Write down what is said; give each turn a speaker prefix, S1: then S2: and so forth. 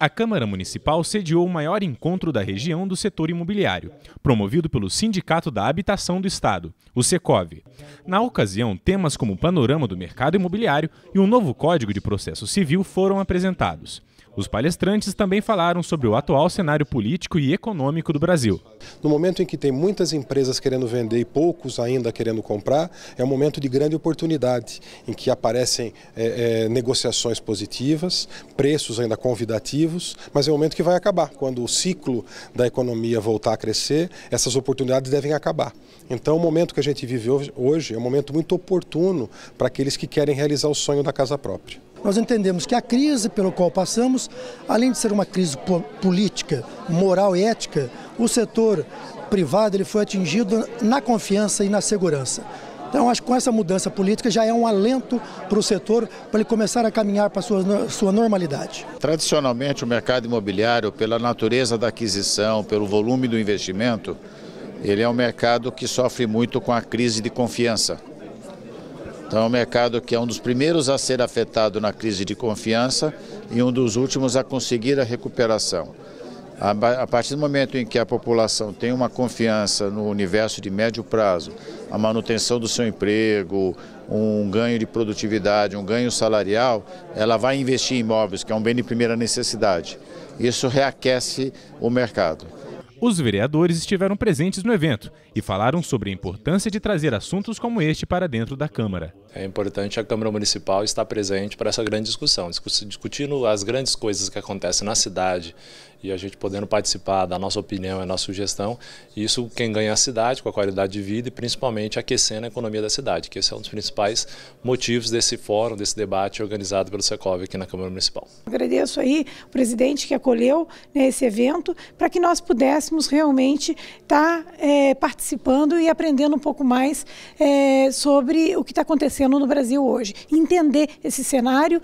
S1: a Câmara Municipal sediou o maior encontro da região do setor imobiliário, promovido pelo Sindicato da Habitação do Estado, o SECOV. Na ocasião, temas como o panorama do mercado imobiliário e um novo Código de Processo Civil foram apresentados. Os palestrantes também falaram sobre o atual cenário político e econômico do Brasil.
S2: No momento em que tem muitas empresas querendo vender e poucos ainda querendo comprar, é um momento de grande oportunidade, em que aparecem é, é, negociações positivas, preços ainda convidativos, mas é um momento que vai acabar. Quando o ciclo da economia voltar a crescer, essas oportunidades devem acabar. Então, o momento que a gente vive hoje é um momento muito oportuno para aqueles que querem realizar o sonho da casa própria.
S3: Nós entendemos que a crise pelo qual passamos, além de ser uma crise política, moral e ética, o setor privado ele foi atingido na confiança e na segurança. Então, acho que com essa mudança política já é um alento para o setor, para ele começar a caminhar para a sua, sua normalidade.
S4: Tradicionalmente, o mercado imobiliário, pela natureza da aquisição, pelo volume do investimento, ele é um mercado que sofre muito com a crise de confiança. Então é um mercado que é um dos primeiros a ser afetado na crise de confiança e um dos últimos a conseguir a recuperação. A partir do momento em que a população tem uma confiança no universo de médio prazo, a manutenção do seu emprego, um ganho de produtividade, um ganho salarial, ela vai investir em imóveis, que é um bem de primeira necessidade. Isso reaquece o mercado.
S1: Os vereadores estiveram presentes no evento e falaram sobre a importância de trazer assuntos como este para dentro da Câmara. É importante a Câmara Municipal
S5: estar presente para essa grande discussão, discutindo as grandes coisas que acontecem na cidade, e a gente podendo participar da nossa opinião e nossa sugestão, isso quem ganha é a cidade com a qualidade de vida e principalmente aquecendo a economia da cidade, que esse é um dos principais motivos desse fórum, desse debate organizado pelo Secov aqui na Câmara Municipal.
S6: Agradeço aí o presidente que acolheu né, esse evento para que nós pudéssemos realmente estar tá, é, participando e aprendendo um pouco mais é, sobre o que está acontecendo no Brasil hoje, entender esse cenário.